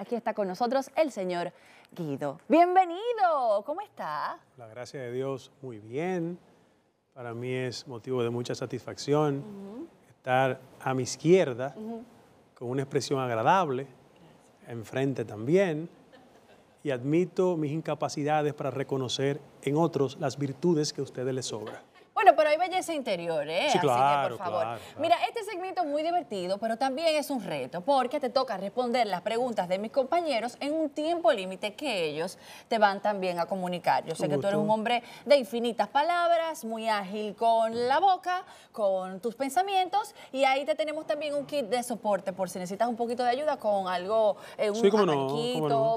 Aquí está con nosotros el señor Guido. Bienvenido, ¿cómo está? La gracia de Dios, muy bien. Para mí es motivo de mucha satisfacción estar a mi izquierda, con una expresión agradable, enfrente también, y admito mis incapacidades para reconocer en otros las virtudes que a ustedes les sobran. Bueno, pero hay belleza interior, ¿eh? Así que, por favor. Mira, este segmento es muy divertido, pero también es un reto, porque te toca responder las preguntas de mis compañeros en un tiempo límite que ellos te van también a comunicar. Yo sé que tú eres un hombre de infinitas palabras, muy ágil con la boca, con tus pensamientos, y ahí te tenemos también un kit de soporte por si necesitas un poquito de ayuda con algo, eh, un sí,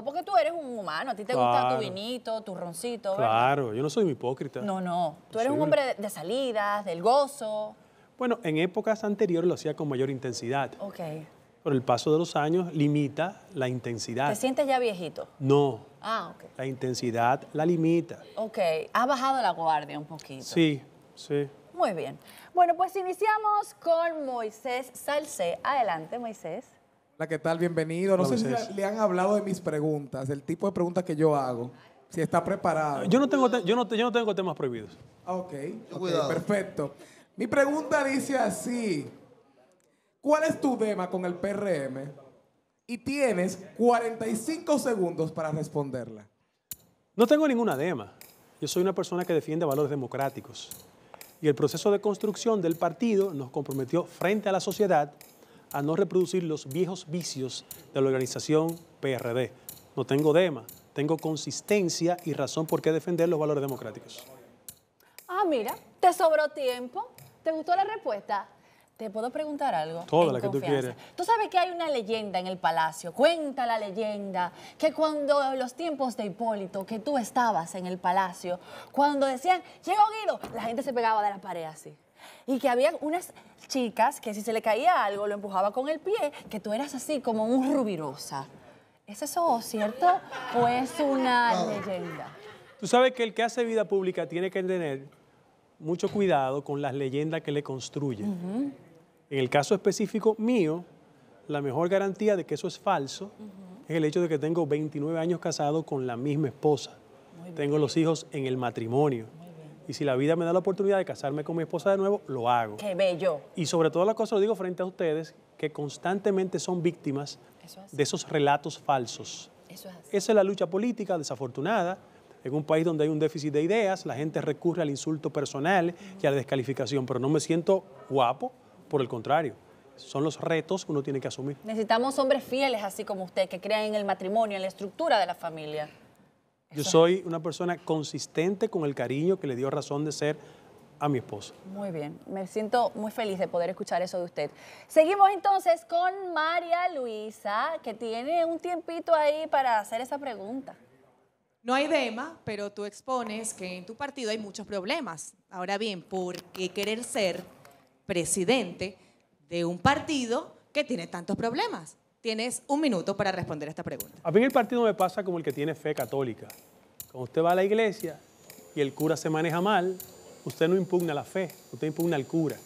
porque tú eres un humano, a ti te gusta tu vinito, tu roncito. Claro, yo no soy un hipócrita. No, no, tú eres un hombre de salidas, del gozo? Bueno, en épocas anteriores lo hacía con mayor intensidad. Ok. Pero el paso de los años limita la intensidad. ¿Te sientes ya viejito? No. Ah, ok. La intensidad la limita. Ok. ha bajado la guardia un poquito. Sí, sí. Muy bien. Bueno, pues iniciamos con Moisés salse Adelante, Moisés. Hola, ¿qué tal? Bienvenido. No sé si le han hablado de mis preguntas, el tipo de preguntas que yo hago si está preparado. Yo no tengo, yo no, no tengo temas prohibidos. Ah, ok, perfecto. Mi pregunta dice así. ¿Cuál es tu DEMA con el PRM? Y tienes 45 segundos para responderla. No tengo ninguna dema. Yo soy una persona que defiende valores democráticos. Y el proceso de construcción del partido nos comprometió frente a la sociedad a no reproducir los viejos vicios de la organización PRD. No tengo dema tengo consistencia y razón por qué defender los valores democráticos. Ah, mira, te sobró tiempo. ¿Te gustó la respuesta? ¿Te puedo preguntar algo? Toda la que tú quieres. Tú sabes que hay una leyenda en el palacio, cuenta la leyenda, que cuando en los tiempos de Hipólito, que tú estabas en el palacio, cuando decían, llegó Guido, la gente se pegaba de la pared así. Y que había unas chicas que si se le caía algo, lo empujaba con el pie, que tú eras así como un rubirosa. ¿Es eso cierto o es una leyenda? Tú sabes que el que hace vida pública tiene que tener mucho cuidado con las leyendas que le construyen. En el caso específico mío, la mejor garantía de que eso es falso es el hecho de que tengo 29 años casado con la misma esposa. tengo los hijos en el matrimonio. Y si la vida me da la oportunidad de casarme con mi esposa de nuevo, lo hago. Qué bello. Y sobre todo la cosa lo digo frente a ustedes, que constantemente son víctimas de esos relatos falsos. Esa es la lucha política desafortunada. En un país donde hay un déficit de ideas, la gente recurre al insulto personal y a la descalificación, pero no me siento guapo, por el contrario son los retos que uno tiene que asumir. Necesitamos hombres fieles, así como usted, que crean en el matrimonio, en la estructura de la familia. Yo soy una persona consistente con el cariño que le dio razón de ser a mi esposa. Muy bien, me siento muy feliz de poder escuchar eso de usted. Seguimos entonces con María Luisa, que tiene un tiempito ahí para hacer esa pregunta. No hay dema, pero tú expones que en tu partido hay muchos problemas. Ahora bien, ¿por qué querer ser presidente de un partido que tiene tantos problemas? Tienes un minuto para responder esta pregunta. A mí el partido me pasa como el que tiene fe católica. Cuando usted va a la iglesia y el cura se maneja mal, usted no impugna la fe, usted impugna al cura.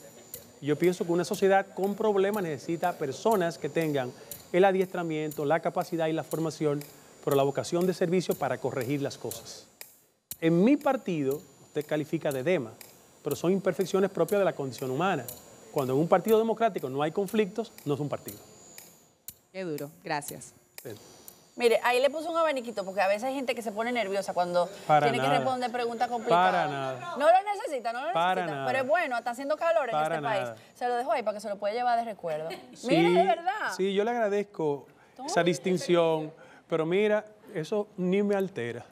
Yo pienso que una sociedad con problemas necesita personas que tengan el adiestramiento, la capacidad y la formación, pero la vocación de servicio para corregir las cosas. En mi partido, usted califica de DEMA, pero son imperfecciones propias de la condición humana. Cuando en un partido democrático no hay conflictos, no es un partido. Qué duro, gracias. Mire, ahí le puse un abaniquito porque a veces hay gente que se pone nerviosa cuando tiene que responder preguntas complicadas. Para nada. No lo necesita, no lo necesita. Pero es bueno, está haciendo calor en este país. Se lo dejo ahí para que se lo pueda llevar de recuerdo. Mira, Mire, de verdad. Sí, yo le agradezco esa distinción, pero mira, eso ni me altera.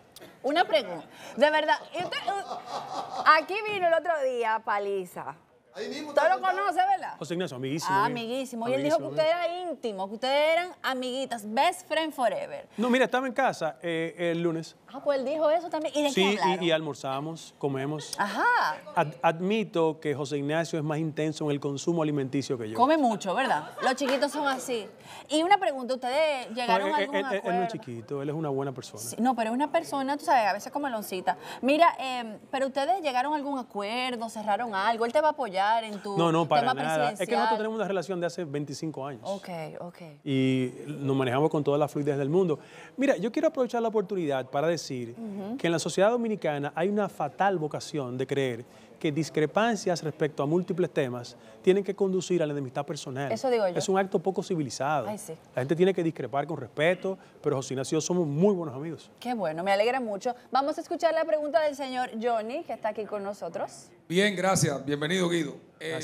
Una pregunta. De verdad, uh, aquí vino el otro día, Paliza. Ahí mismo. ¿Usted lo conoce, verdad? José Ignacio, amiguísimo. Ah, amiguísimo. Y él dijo que usted era íntimo, que ustedes eran amiguitas, best friend forever. No, mira, estaba en casa eh, el lunes. Ah, pues él dijo eso también. ¿Y sí, y, y, almorzamos, comemos. Ajá. admito que José Ignacio es más intenso en el consumo alimenticio que yo. Come mucho, ¿verdad? Los chiquitos son así. Y una pregunta, ¿ustedes llegaron a eh, algún acuerdo? Eh, él, no es chiquito, él es una buena persona. no, pero es una persona, tú sabes, a veces como loncita. Mira, em, pero ustedes llegaron a algún acuerdo, cerraron algo, él te va a apoyar en tu No, no, para tema nada. Es que nosotros tenemos una relación de hace 25 años. Ok, ok. Y nos manejamos con todas las fluidez del mundo. Mira, yo quiero aprovechar la oportunidad para decir decir que en la sociedad dominicana hay una fatal vocación de creer que discrepancias respecto a múltiples temas tienen que conducir a la enemistad personal. Eso digo yo. Es un acto poco civilizado. La gente tiene que discrepar con respeto, pero José y somos muy buenos amigos. Qué bueno, me alegra mucho. Vamos a escuchar la pregunta del señor Johnny, que está aquí con nosotros. Bien, gracias. Bienvenido, Guido. Eh,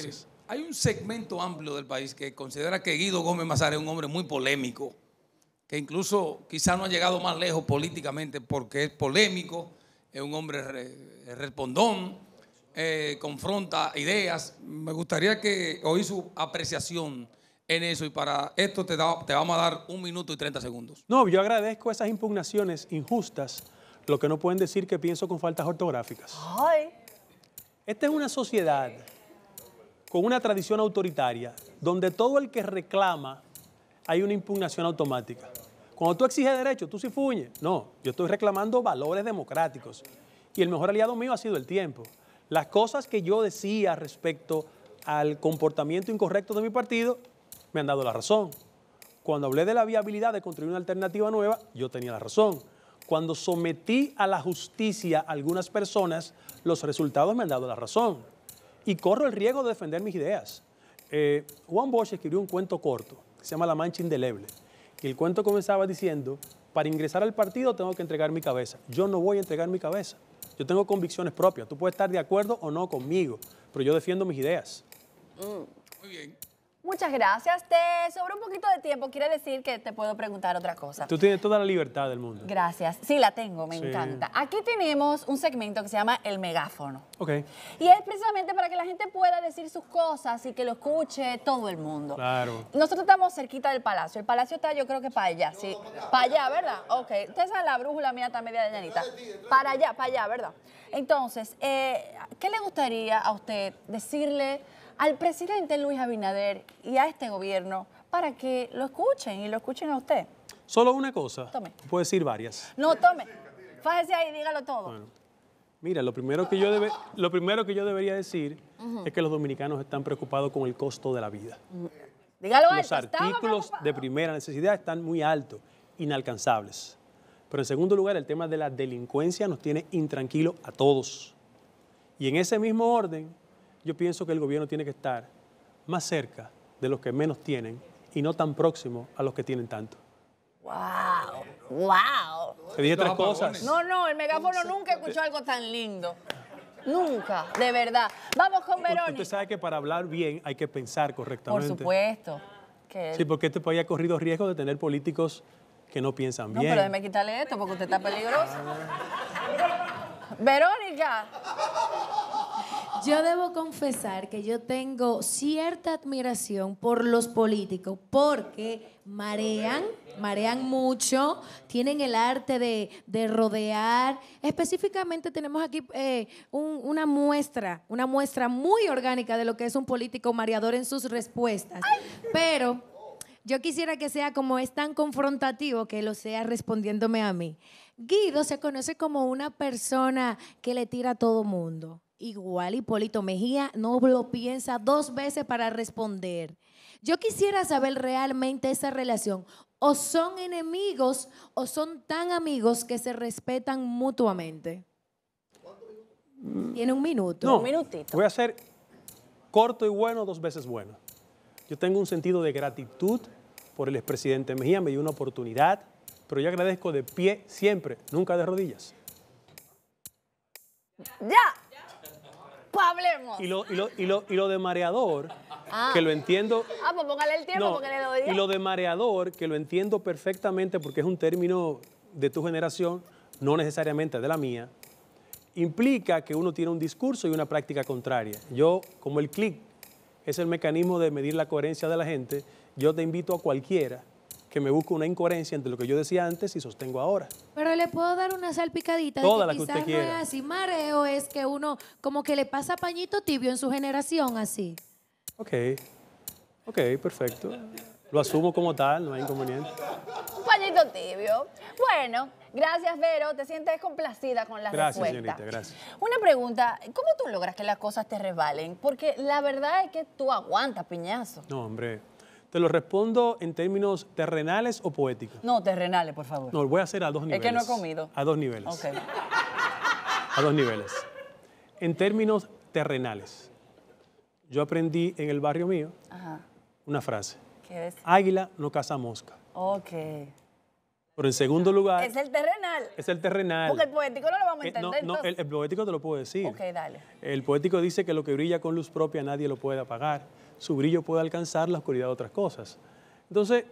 hay un segmento amplio del país que considera que Guido Gómez Mazar es un hombre muy polémico incluso quizá no ha llegado más lejos políticamente porque es polémico, es un hombre respondón, eh, confronta ideas. Me gustaría que oí su apreciación en eso y para esto te, vamos a dar un minuto y 30 segundos. No, yo agradezco esas impugnaciones injustas, lo que no pueden decir que pienso con faltas ortográficas. Ay. Esta es una sociedad con una tradición autoritaria, donde todo el que reclama hay una impugnación automática. Cuando tú exiges derechos, tú sí fuñes. No, yo estoy reclamando valores democráticos. Y el mejor aliado mío ha sido el tiempo. Las cosas que yo decía respecto al comportamiento incorrecto de mi partido me han dado la razón. Cuando hablé de la viabilidad de construir una alternativa nueva, yo tenía la razón. Cuando sometí a la justicia a algunas personas, los resultados me han dado la razón. Y corro el riesgo de defender mis ideas. Eh, Juan Bosch escribió un cuento corto que se llama La Mancha Indeleble y el cuento comenzaba diciendo, para ingresar al partido tengo que entregar mi cabeza. Yo no voy a entregar mi cabeza. Yo tengo convicciones propias. Tú puedes estar de acuerdo o no conmigo, pero yo defiendo mis ideas. Mm. Muy bien. Muchas gracias. Te sobra un poquito de tiempo. Quiere decir que te puedo preguntar otra cosa. Tú tienes toda la libertad del mundo. Gracias. Sí, la tengo, me encanta. Aquí tenemos un segmento que se llama El Megáfono. Ok. Y es precisamente para que la gente pueda decir sus cosas y que lo escuche todo el mundo. Claro. Nosotros estamos cerquita del palacio. El palacio está, yo creo que para allá, sí. Para allá, ¿verdad? Ok. Ustedes la brújula mía está media de llanita. Para allá, para allá, ¿verdad? Entonces, eh, ¿qué le gustaría a usted decirle? al presidente Luis Abinader y a este gobierno para que lo escuchen y lo escuchen a usted? Solo una cosa. Tome. Puede decir varias. No, tome. Fájese ahí, dígalo todo. mira, lo primero que yo, debe, lo primero que yo debería decir es que los dominicanos están preocupados con el costo de la vida. Mm. Dígalo alto. Los artículos de primera necesidad están muy altos, inalcanzables. Pero en segundo lugar, el tema de la delincuencia nos tiene intranquilos a todos. Y en ese mismo orden, yo pienso que el gobierno tiene que estar más cerca de los que menos tienen y no tan próximo a los que tienen tanto. ¡Wow! ¡Wow! Te dije tres cosas. No, no, el megáfono nunca escuchó algo tan lindo. Nunca, de verdad. Vamos con Verónica. Usted sabe que para hablar bien hay que pensar correctamente. Por supuesto. Sí, porque este país ha corrido riesgo de tener políticos que no piensan bien. No, pero déjeme quitarle esto porque usted está peligroso. Verónica, yo debo confesar que yo tengo cierta admiración por los políticos porque marean, marean mucho, tienen el arte de, rodear. Específicamente tenemos aquí eh, una muestra, una muestra muy orgánica de lo que es un político mareador en sus respuestas. Pero yo quisiera que sea como es tan confrontativo que lo sea respondiéndome a mí. Guido se conoce como una persona que le tira a todo mundo. Igual Hipólito Mejía no lo piensa dos veces para responder. Yo quisiera saber realmente esa relación. O son enemigos o son tan amigos que se respetan mutuamente. Mm. Tiene un minuto. No, un minutito. Voy a ser corto y bueno dos veces bueno. Yo tengo un sentido de gratitud por el expresidente Mejía, me dio una oportunidad, pero yo agradezco de pie siempre, nunca de rodillas. Ya. Y lo, y lo, de mareador, ah. que lo entiendo. Ah, pues póngale el tiempo porque le doy. Y lo de mareador, que lo entiendo perfectamente porque es un término de tu generación, no necesariamente de la mía, implica que uno tiene un discurso y una práctica contraria. Yo, como el clic es el mecanismo de medir la coherencia de la gente, yo te invito a cualquiera que me busco una incoherencia entre lo que yo decía antes y sostengo ahora. Pero le puedo dar una salpicadita Toda de la quizás que no quiera. es así mareo, es que uno como que le pasa pañito tibio en su generación así. Ok, ok, perfecto. Lo asumo como tal, no hay inconveniente. pañito tibio. Bueno, gracias, Vero. Te sientes complacida con la gracias, respuesta. Señorita, gracias. Una pregunta, ¿cómo tú logras que las cosas te resbalen? Porque la verdad es que tú aguantas, piñazo. No, hombre, ¿Te lo respondo en términos terrenales o poéticos? No, terrenales, por favor. No, lo voy a hacer a dos niveles. Es que no he comido. A dos niveles. Ok. A dos niveles. En términos terrenales, yo aprendí en el barrio mío una frase. ¿Qué es? Águila no caza mosca. Ok. Pero en segundo lugar... Es el terrenal. Es el terrenal. Porque el poético no lo vamos a eh, entender. no, el, el, poético te lo puedo decir. Ok, dale. El poético dice que lo que brilla con luz propia nadie lo puede apagar su brillo puede alcanzar la oscuridad de otras cosas. Entonces,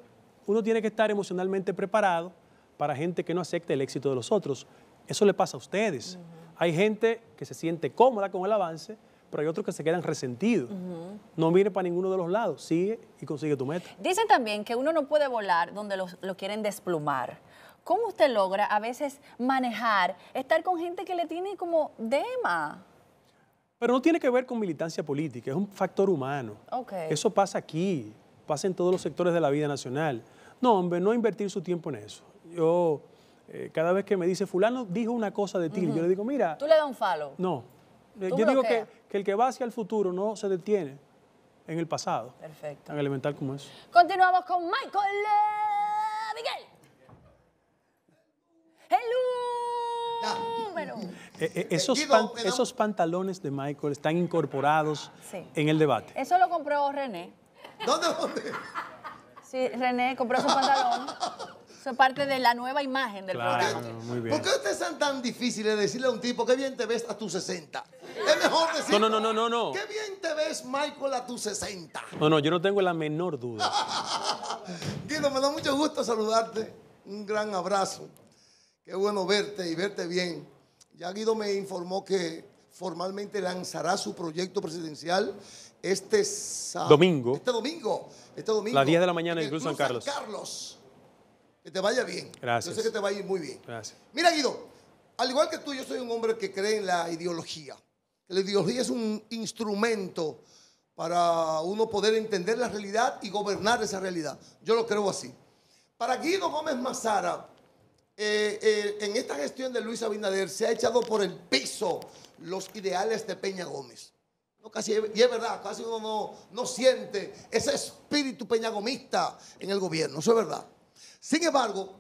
uno tiene que estar emocionalmente preparado para gente que no acepte el éxito de los otros. Eso le pasa a ustedes. Hay gente que se siente cómoda con el avance, pero hay otros que se quedan resentidos. No mire para ninguno de los lados, sigue y consigue tu meta. Dicen también que uno no puede volar donde lo quieren desplumar. ¿Cómo usted logra a veces manejar, estar con gente que le tiene como dema? Pero no tiene que ver con militancia política, es un factor humano. Eso pasa aquí, pasa en todos los sectores de la vida nacional. No, hombre, no invertir su tiempo en eso. Yo, eh, cada vez que me dice, fulano dijo una cosa de ti, yo le digo, mira... ¿Tú le das un falo? No. Yo digo que, que el que va hacia el futuro no se detiene en el pasado. Perfecto. Tan elemental como eso. Continuamos con Michael eh, Miguel. Hello. Eh, eh, eh, esos, esos, pantalones de Michael están incorporados en el debate. Eso lo compró René. ¿Dónde? Sí, René compró su pantalón. Eso es parte de la nueva imagen del programa. ¿Por qué ustedes son tan difíciles de decirle a un tipo qué bien te ves a tus 60? Es mejor decir. No, no, no, no, no. Qué bien te ves, Michael, a tus 60. No, no, yo no tengo la menor duda. Guido, me da mucho gusto saludarte. Un gran abrazo. Qué bueno verte y verte bien. Ya Guido me informó que formalmente lanzará su proyecto presidencial este domingo. Este domingo. Este domingo. Las 10 de la mañana en San Carlos. Carlos. Que te vaya bien. Gracias. Yo sé que te va a ir muy bien. Gracias. Mira, Guido, al igual que tú, yo soy un hombre que cree en la ideología. La ideología es un instrumento para uno poder entender la realidad y gobernar esa realidad. Yo lo creo así. Para Guido Gómez Mazara, eh, eh, en esta gestión de Luis Abinader se ha echado por el piso los ideales de Peña Gómez. casi, y es verdad, casi uno no, siente ese espíritu peñagomista en el gobierno, eso es verdad. Sin embargo,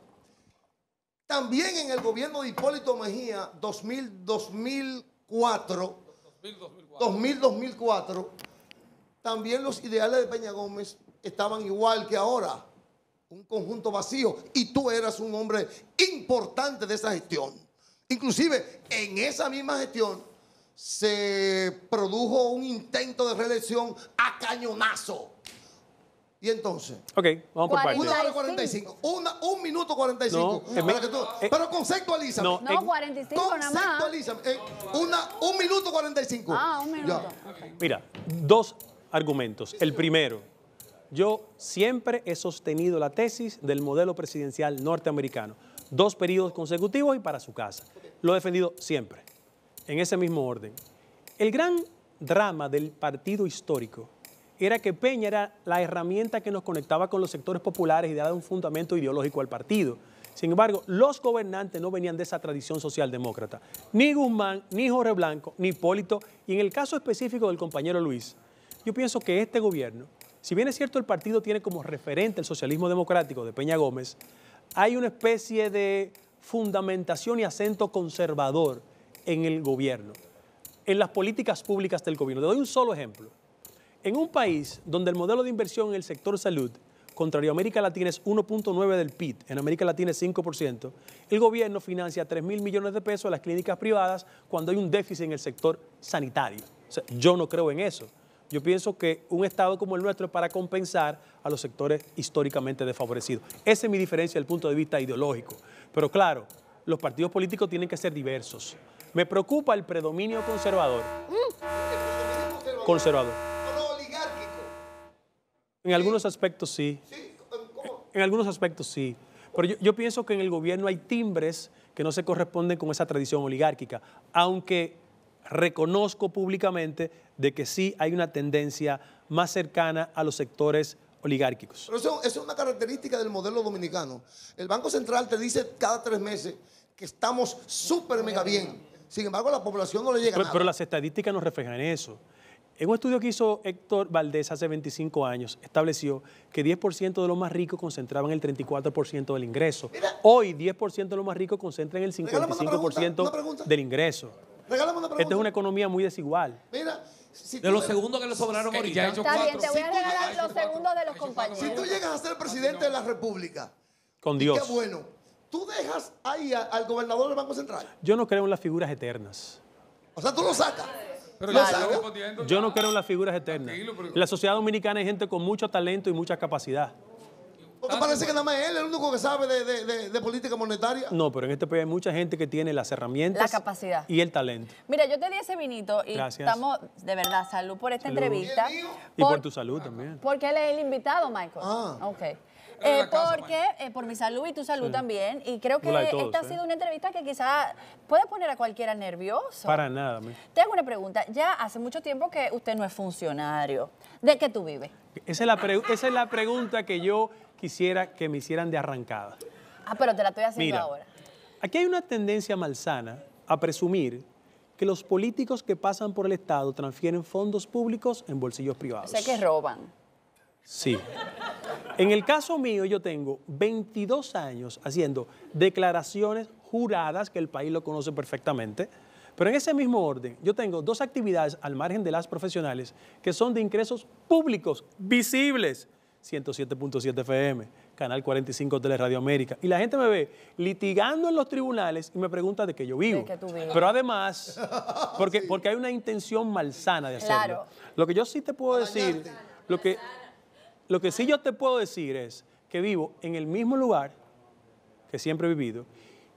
también en el gobierno de Hipólito Mejía, 2000, 2004, 2000-2004, también los ideales de Peña Gómez estaban igual que ahora un conjunto vacío y tú eras un hombre importante de esa gestión. Inclusive en esa misma gestión se produjo un intento de reelección a cañonazo. Y entonces. Ok, vamos por partes. Una hora 45. Una, un minuto 45. Eh, pero conceptualiza. No, no, 45 nada más. Conceptualízame. Eh, una, un minuto 45. Ah, un minuto. Mira, dos argumentos. El primero yo siempre he sostenido la tesis del modelo presidencial norteamericano. Dos periodos consecutivos y para su casa. Lo he defendido siempre, en ese mismo orden. El gran drama del partido histórico era que Peña era la herramienta que nos conectaba con los sectores populares y daba un fundamento ideológico al partido. Sin embargo, los gobernantes no venían de esa tradición socialdemócrata. Ni Guzmán, ni Jorge Blanco, ni Hipólito. Y en el caso específico del compañero Luis, yo pienso que este gobierno si bien es cierto, el partido tiene como referente el socialismo democrático de Peña Gómez, hay una especie de fundamentación y acento conservador en el gobierno, en las políticas públicas del gobierno. Te doy un solo ejemplo. En un país donde el modelo de inversión en el sector salud, contrario a América Latina, es 1.9 del PIB, en América Latina es 5%, el gobierno financia 3 mil millones de pesos a las clínicas privadas cuando hay un déficit en el sector sanitario. yo no creo en eso. Yo pienso que un Estado como el nuestro es para compensar a los sectores históricamente desfavorecidos. Esa es mi diferencia desde el punto de vista ideológico. Pero claro, los partidos políticos tienen que ser diversos. Me preocupa el predominio conservador. Mm. ¿El predominio conservador? conservador. oligárquico? En algunos aspectos sí. En algunos aspectos sí. Pero yo, yo pienso que en el gobierno hay timbres que no se corresponden con esa tradición oligárquica. Aunque reconozco públicamente de que sí hay una tendencia más cercana a los sectores oligárquicos. Pero eso, es una característica del modelo dominicano. El Banco Central te dice cada tres meses que estamos súper mega bien. Sin embargo, la población no le llega pero, nada. Pero las estadísticas nos reflejan eso. En un estudio que hizo Héctor Valdés hace 25 años, estableció que 10% de los más ricos concentraban el 34% del ingreso. Hoy, 10% de los más ricos concentran el 55% del ingreso. Regálame una pregunta. Esta es una economía muy desigual. Mira, de los segundos que le sobraron ahorita. Está bien, te voy a regalar los segundos de los compañeros. Si tú llegas a ser presidente de la República. Con Dios. Qué bueno. ¿Tú dejas ahí al gobernador del Banco Central? Yo no creo en las figuras eternas. O sea, tú lo sacas. Pero ¿Lo Yo no creo en las figuras eternas. En la sociedad dominicana hay gente con mucho talento y mucha capacidad. Porque parece que nada más él es el único que sabe de, política monetaria. No, pero en este país hay mucha gente que tiene las herramientas. La capacidad. Y el talento. Mira, yo te di ese vinito y estamos, de verdad, salud por esta entrevista. Y, por, tu salud también. Porque él es el invitado, Michael. Ah. Ok. Eh, porque, eh, por mi salud y tu salud también, y creo que esta ha sido una entrevista que quizás puede poner a cualquiera nervioso. Para nada. Te hago una pregunta. Ya hace mucho tiempo que usted no es funcionario. ¿De qué tú vives? es la, esa es la pregunta que yo quisiera que me hicieran de arrancada. Ah, pero te la estoy haciendo ahora. Aquí hay una tendencia malsana a presumir que los políticos que pasan por el Estado transfieren fondos públicos en bolsillos privados. O sea que roban. Sí. En el caso mío, yo tengo 22 años haciendo declaraciones juradas, que el país lo conoce perfectamente, pero en ese mismo orden, yo tengo dos actividades al margen de las profesionales que son de ingresos públicos, visibles, 107.7 FM, Canal 45 Tele Radio América. Y la gente me ve litigando en los tribunales y me pregunta de qué yo vivo. Pero además, porque, porque hay una intención malsana de hacerlo. Lo que yo sí te puedo decir, lo que, lo que sí yo te puedo decir es que vivo en el mismo lugar que siempre he vivido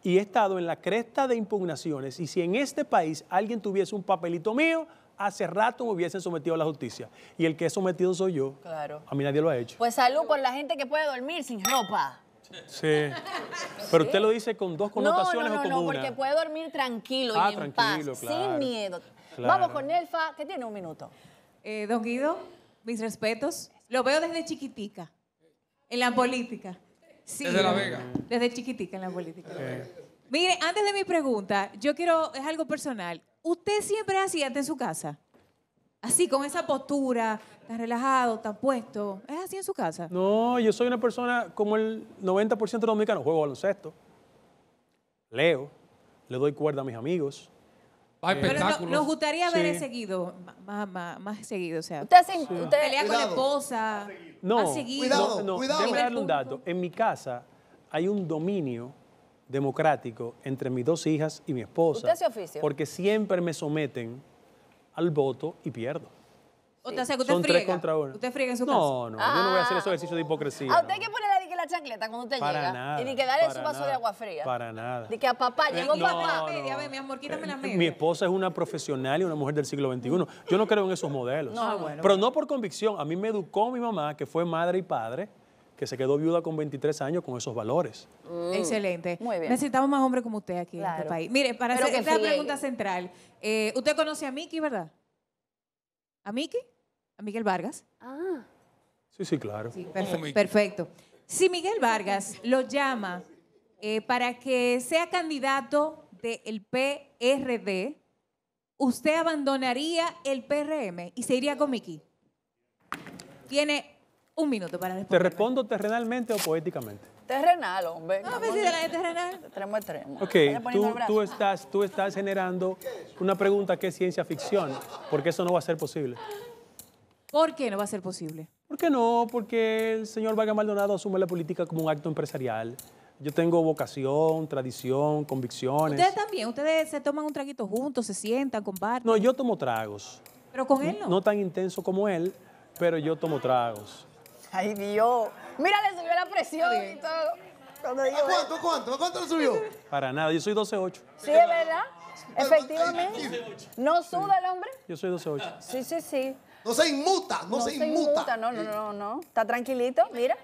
y he estado en la cresta de impugnaciones y si en este país alguien tuviese un papelito mío, hace rato me hubiesen sometido a la justicia. Y el que he sometido soy yo. Claro. A mí nadie lo ha hecho. Pues salud por la gente que puede dormir sin ropa. Sí. Pero usted lo dice con dos connotaciones no, no, no, no, porque puede dormir tranquilo y ah, en tranquilo, paz, sin miedo. Vamos con Elfa, que tiene un minuto. Eh, don Guido, mis respetos. Lo veo desde chiquitica, en la política. desde La Vega. Desde chiquitica en la política. Eh. Mire, antes de mi pregunta, yo quiero, es algo personal usted siempre es así en su casa. Así, con esa postura, tan relajado, tan puesto. ¿Es así en su casa? No, yo soy una persona como el 90% de los mexicanos. Juego baloncesto, leo, le doy cuerda a mis amigos. Eh, Pero nos gustaría ver Sí. seguido, más, más, más seguido, o sea, Usted, pelea con la esposa, No, seguido. no, no, cuidado. déjame darle un dato. En mi casa hay un dominio democrático entre mis dos hijas y mi esposa. ¿Usted hace oficio? Porque siempre me someten al voto y pierdo. Usted hace que usted Son tres contra ¿Usted friega en su no, casa? No, no, yo no voy a hacer ah. ese ejercicio de hipocresía. ¿A ah, usted que ponerle la chancleta cuando usted para llega? Nada, y ni que darle su vaso de agua fría. Para nada. De que a papá, llegó papá. y a ver, mi amor, quítame eh, la Mi esposa es una profesional y una mujer del siglo XXI. Yo no creo en esos modelos. No, ah, bueno. Pero no por convicción. A mí me educó mi mamá, que fue madre y padre, se quedó viuda con 23 años con esos valores. Mm. Excelente. Necesitamos más hombres como usted aquí en este país. Mire, para hacer esta pregunta central, eh, usted conoce a Miki, ¿verdad? ¿A Miki? ¿A Miguel Vargas? Ah. Sí, sí, claro. Oh, perfecto. Si Miguel Vargas lo llama eh, para que sea candidato del PRD, ¿usted abandonaría el PRM y se iría con Miki? Tiene un minuto para responder. ¿Te respondo terrenalmente o poéticamente? Terrenal, hombre. No, pero pues, si la terrenal. Tremo, extremo. Ok, tú, estás, tú estás generando una pregunta que es ciencia ficción, porque eso no va a ser posible. ¿Por qué no va a ser posible? ¿Por qué no? Porque el señor Vaga Maldonado asume la política como un acto empresarial. Yo tengo vocación, tradición, convicciones. Ustedes también, ustedes se toman un traguito juntos, se sientan, comparten. No, yo tomo tragos. Pero con él no. No tan intenso como él, pero yo tomo tragos. Ay, Dios. Mira, le subió la presión y todo. cuánto? ¿Cuánto le subió? Para nada, yo soy 12-8. Sí, es verdad. Efectivamente. ¿No sube el hombre? Yo soy 12-8. Sí, sí, sí. No se inmuta, no, se, inmuta. inmuta. No, no, no, no. Está tranquilito, mira.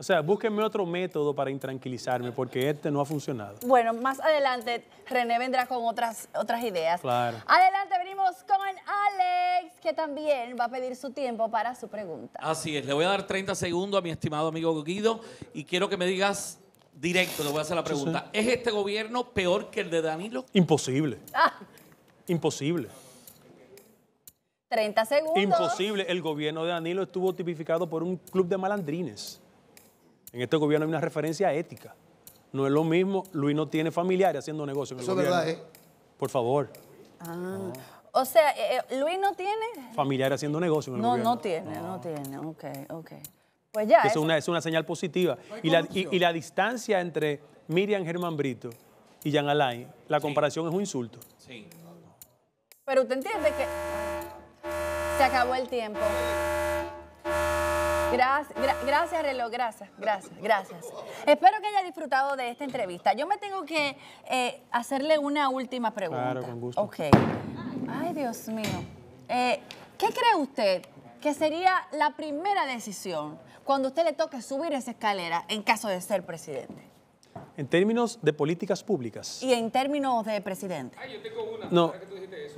O sea, búsquenme otro método para intranquilizarme porque este no ha funcionado. Bueno, más adelante René vendrá con otras, otras ideas. Claro. Adelante, venimos con Alex, que también va a pedir su tiempo para su pregunta. Así es, le voy a dar 30 segundos a mi estimado amigo Guido y quiero que me digas directo, le voy a hacer la pregunta. ¿Es este gobierno peor que el de Danilo? Imposible. Ah. Imposible. 30 segundos. Imposible. El gobierno de Danilo estuvo tipificado por un club de malandrines. En este gobierno hay una referencia ética. No es lo mismo, Luis no tiene familiares haciendo negocios. en el Eso es verdad, ¿eh? Por favor. Ah. O sea, eh, eh, Luis no tiene... Familiar haciendo negocio en el no, gobierno. No, tiene, no. tiene. Ok, ok. Pues ya. Es, una, es una señal positiva. Y la, y, la, distancia entre Miriam Germán Brito y Jean Alain, la comparación es un insulto. Sí. Pero usted entiende que se acabó el tiempo. Gracias, gracias, gracias, gracias, gracias. Espero que haya disfrutado de esta entrevista. Yo me tengo que eh, hacerle una última pregunta. Claro, con gusto. Ok. Ay, Dios mío. Eh, ¿Qué cree usted que sería la primera decisión cuando usted le toque subir esa escalera en caso de ser presidente? En términos de políticas públicas. Y en términos de presidente. yo tengo una. No,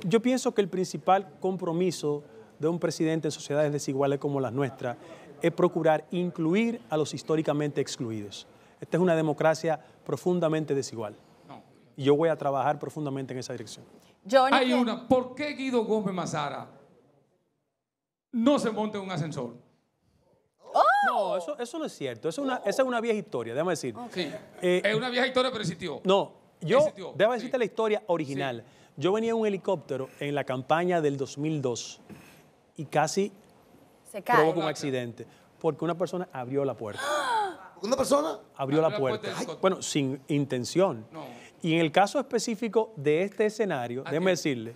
yo pienso que el principal compromiso de un presidente en sociedades desiguales como las nuestras es procurar incluir a los históricamente excluidos. Esta es una democracia profundamente desigual. Y yo voy a trabajar profundamente en esa dirección. Hay una. ¿Por qué Guido Gómez Mazara no se monta en un ascensor? ¡Oh! No, eso, no es cierto. Esa es una vieja historia, déjame decir. Eh, es una vieja historia, pero existió. No, yo, debo decirte la historia original. Yo venía en un helicóptero en la campaña del 2002 y casi se un accidente. Porque una persona abrió la puerta. ¿Una persona? Abrió la puerta. bueno, sin intención. Y en el caso específico de este escenario, déjeme decirle,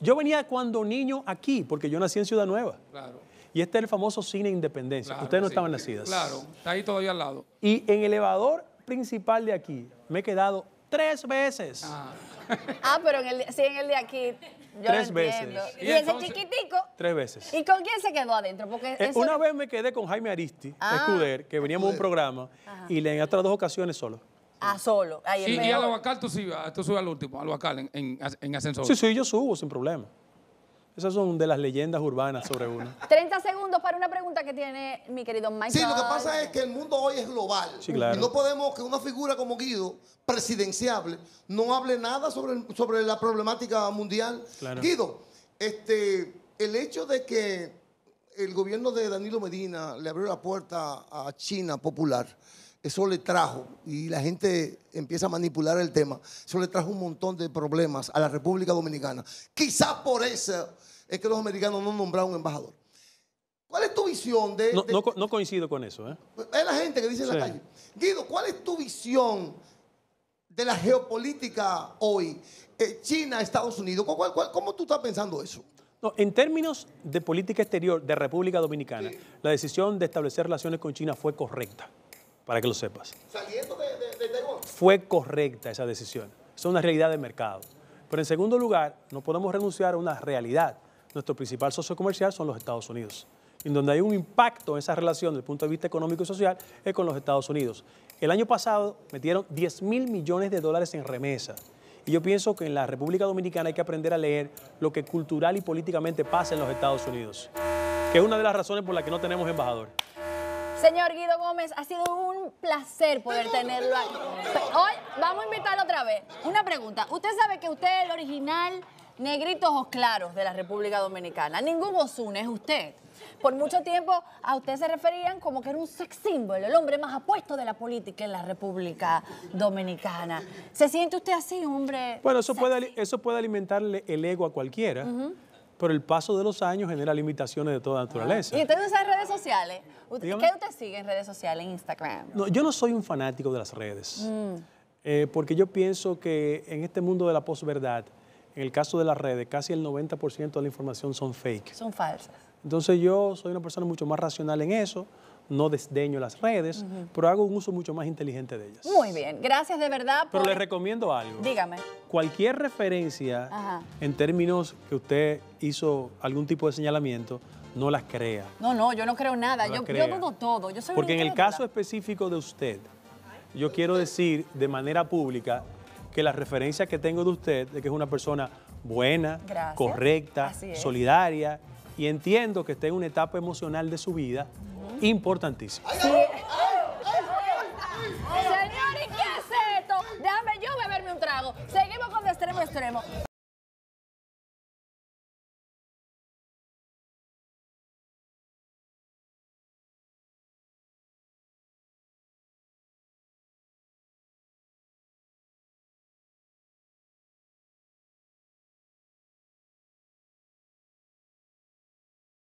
yo venía cuando niño aquí, porque yo nací en Ciudad Nueva. Claro. Y este es el famoso cine Independencia. Ustedes no estaban nacidas. Claro, está ahí todavía al lado. Y en el elevador principal de aquí me he quedado tres veces. Ah, ah pero sí, en el de aquí tres veces. ¿Y, ese chiquitico? Tres veces. ¿Y con quién se quedó adentro? Porque eh, una vez me quedé con Jaime Aristi, de ah, Escuder, que veníamos a un programa, y le en otras dos ocasiones solo. Ah, solo. Ahí sí, y al Abacal tú, ah, tú subes al último, al Abacal en, en ascensor. Sí, sí, yo subo sin problema. Esas son de las leyendas urbanas sobre uno. 30 segundos para una pregunta que tiene mi querido Michael. Sí, lo que pasa es que el mundo hoy es global. claro. Y no podemos que una figura como Guido, presidenciable, no hable nada sobre, sobre la problemática mundial. Guido, este, el hecho de que el gobierno de Danilo Medina le abrió la puerta a China Popular eso le trajo, y la gente empieza a manipular el tema, eso le trajo un montón de problemas a la República Dominicana. Quizás por eso es que los americanos no nombraron un embajador. ¿Cuál es tu visión de...? No, no, coincido con eso. ¿eh? Pues, es la gente que dice en la calle. Guido, ¿cuál es tu visión de la geopolítica hoy? Eh, China, Estados Unidos, ¿cómo, tú estás pensando eso? en términos de política exterior de República Dominicana, la decisión de establecer relaciones con China fue correcta para que lo sepas. de, Fue correcta esa decisión. Es una realidad del mercado. Pero en segundo lugar, no podemos renunciar a una realidad. Nuestro principal socio comercial son los Estados Unidos. En donde hay un impacto en esa relación desde el punto de vista económico y social es con los Estados Unidos. El año pasado metieron 10 mil millones de dólares en remesa. Y yo pienso que en la República Dominicana hay que aprender a leer lo que cultural y políticamente pasa en los Estados Unidos, que es una de las razones por las que no tenemos embajador. Señor Guido Gómez, ha sido un placer poder tenerlo aquí. Hoy vamos a invitarlo otra vez. Una pregunta. Usted sabe que usted es el original negrito ojos claros de la República Dominicana. Ningún une es usted. Por mucho tiempo a usted se referían como que era un sex símbolo, el hombre más apuesto de la política en la República Dominicana. ¿Se siente usted así, hombre? Bueno, eso, puede, eso puede alimentarle el ego a cualquiera pero el paso de los años genera limitaciones de toda naturaleza. Ah. ¿Y usted usa redes sociales? ¿Qué usted sigue en redes sociales, en Instagram? No, yo no soy un fanático de las redes, mm. eh, porque yo pienso que en este mundo de la posverdad, en el caso de las redes, casi el 90% de la información son fake. Son falsas. Entonces yo soy una persona mucho más racional en eso no desdeño las redes, pero hago un uso mucho más inteligente de ellas. Muy bien, gracias de verdad. Por... Pero les recomiendo algo. Dígame. Cualquier referencia en términos que usted hizo algún tipo de señalamiento, no las crea. No, no, yo no creo nada. yo, dudo todo. Porque en el caso específico de usted, yo quiero decir de manera pública que las referencias que tengo de usted de que es una persona buena, correcta, solidaria, y entiendo que está en una etapa emocional de su vida importantísimo. Sí. Señores, ¿qué hace esto? Déjame yo beberme un trago. Seguimos con de extremo a extremo.